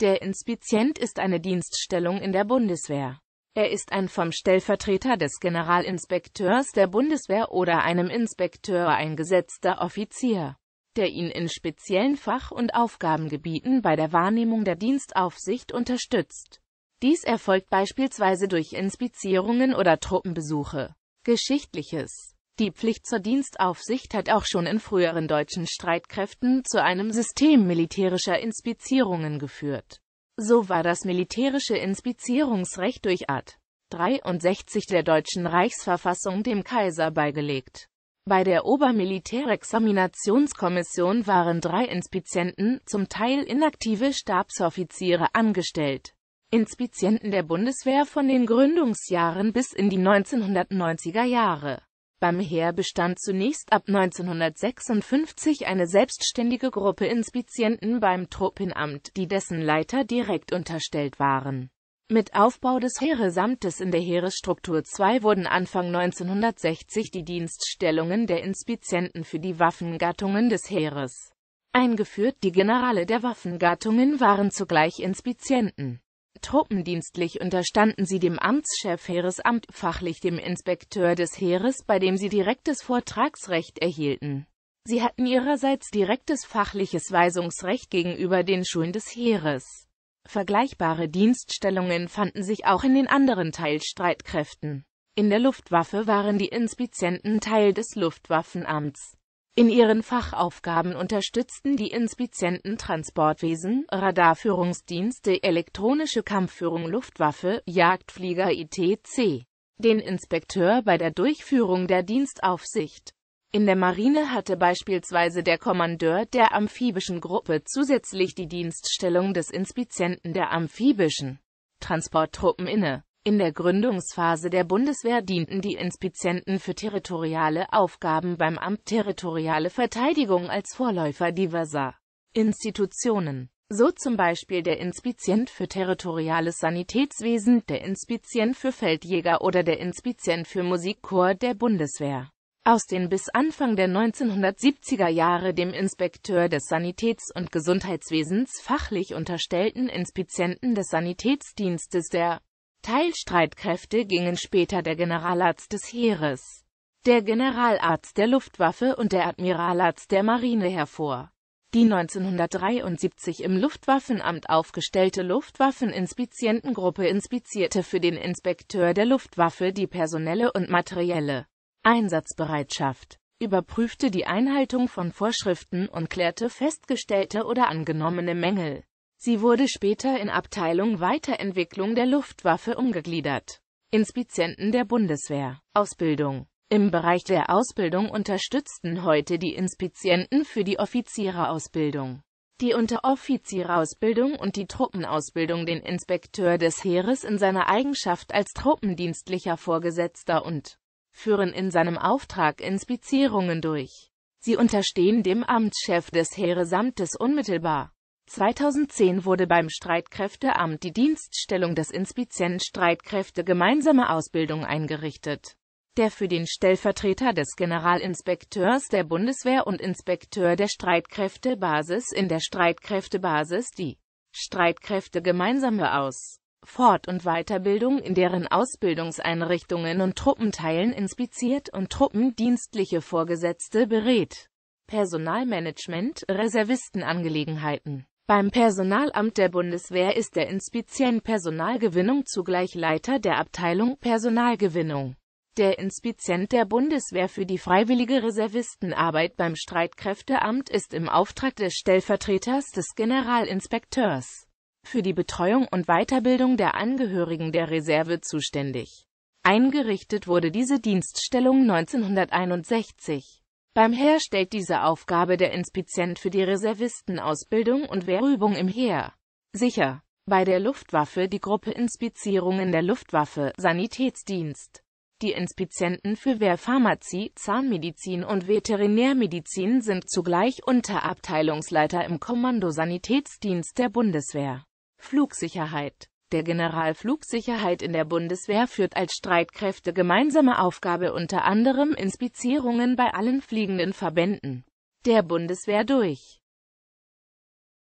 Der Inspizient ist eine Dienststellung in der Bundeswehr. Er ist ein vom Stellvertreter des Generalinspekteurs der Bundeswehr oder einem Inspekteur eingesetzter Offizier, der ihn in speziellen Fach- und Aufgabengebieten bei der Wahrnehmung der Dienstaufsicht unterstützt. Dies erfolgt beispielsweise durch Inspizierungen oder Truppenbesuche. Geschichtliches die Pflicht zur Dienstaufsicht hat auch schon in früheren deutschen Streitkräften zu einem System militärischer Inspizierungen geführt. So war das militärische Inspizierungsrecht durch Art. 63 der deutschen Reichsverfassung dem Kaiser beigelegt. Bei der Obermilitärexaminationskommission waren drei Inspizienten, zum Teil inaktive Stabsoffiziere, angestellt. Inspizienten der Bundeswehr von den Gründungsjahren bis in die 1990er Jahre. Beim Heer bestand zunächst ab 1956 eine selbstständige Gruppe Inspizienten beim Truppenamt, die dessen Leiter direkt unterstellt waren. Mit Aufbau des Heeresamtes in der Heeresstruktur II wurden Anfang 1960 die Dienststellungen der Inspizienten für die Waffengattungen des Heeres eingeführt. Die Generale der Waffengattungen waren zugleich Inspizienten. Truppendienstlich unterstanden sie dem Amtschef Heeresamt, fachlich dem Inspekteur des Heeres, bei dem sie direktes Vortragsrecht erhielten. Sie hatten ihrerseits direktes fachliches Weisungsrecht gegenüber den Schulen des Heeres. Vergleichbare Dienststellungen fanden sich auch in den anderen Teilstreitkräften. In der Luftwaffe waren die Inspizienten Teil des Luftwaffenamts. In ihren Fachaufgaben unterstützten die Inspizienten Transportwesen, Radarführungsdienste, elektronische Kampfführung Luftwaffe, Jagdflieger etc. den Inspekteur bei der Durchführung der Dienstaufsicht. In der Marine hatte beispielsweise der Kommandeur der amphibischen Gruppe zusätzlich die Dienststellung des Inspizienten der amphibischen Transporttruppen inne in der Gründungsphase der Bundeswehr dienten die Inspizienten für territoriale Aufgaben beim Amt Territoriale Verteidigung als Vorläufer diverser Institutionen. So zum Beispiel der Inspizient für territoriales Sanitätswesen, der Inspizient für Feldjäger oder der Inspizient für Musikchor der Bundeswehr. Aus den bis Anfang der 1970er Jahre dem Inspekteur des Sanitäts- und Gesundheitswesens fachlich unterstellten Inspizienten des Sanitätsdienstes der Teilstreitkräfte gingen später der Generalarzt des Heeres, der Generalarzt der Luftwaffe und der Admiralarzt der Marine hervor. Die 1973 im Luftwaffenamt aufgestellte Luftwaffeninspizientengruppe inspizierte für den Inspekteur der Luftwaffe die personelle und materielle Einsatzbereitschaft, überprüfte die Einhaltung von Vorschriften und klärte festgestellte oder angenommene Mängel. Sie wurde später in Abteilung Weiterentwicklung der Luftwaffe umgegliedert. Inspizienten der Bundeswehr. Ausbildung. Im Bereich der Ausbildung unterstützten heute die Inspizienten für die Offizierausbildung. die Unteroffizierausbildung und die Truppenausbildung den Inspekteur des Heeres in seiner Eigenschaft als truppendienstlicher Vorgesetzter und führen in seinem Auftrag Inspizierungen durch. Sie unterstehen dem Amtschef des Heeresamtes unmittelbar. 2010 wurde beim Streitkräfteamt die Dienststellung des Inspizient Streitkräfte gemeinsame Ausbildung eingerichtet, der für den Stellvertreter des Generalinspekteurs der Bundeswehr und Inspekteur der Streitkräftebasis in der Streitkräftebasis die Streitkräfte gemeinsame aus. Fort- und Weiterbildung in deren Ausbildungseinrichtungen und Truppenteilen inspiziert und truppendienstliche Vorgesetzte berät. Personalmanagement, Reservistenangelegenheiten beim Personalamt der Bundeswehr ist der Inspizient Personalgewinnung zugleich Leiter der Abteilung Personalgewinnung. Der Inspizient der Bundeswehr für die freiwillige Reservistenarbeit beim Streitkräfteamt ist im Auftrag des Stellvertreters des Generalinspekteurs für die Betreuung und Weiterbildung der Angehörigen der Reserve zuständig. Eingerichtet wurde diese Dienststellung 1961. Beim Heer stellt diese Aufgabe der Inspizient für die Reservistenausbildung und Wehrübung im Heer sicher. Bei der Luftwaffe die Gruppe Inspizierung in der Luftwaffe, Sanitätsdienst. Die Inspizienten für Wehrpharmazie, Zahnmedizin und Veterinärmedizin sind zugleich Unterabteilungsleiter im Kommando Sanitätsdienst der Bundeswehr. Flugsicherheit der Generalflugsicherheit in der Bundeswehr führt als Streitkräfte gemeinsame Aufgabe unter anderem Inspizierungen bei allen fliegenden Verbänden der Bundeswehr durch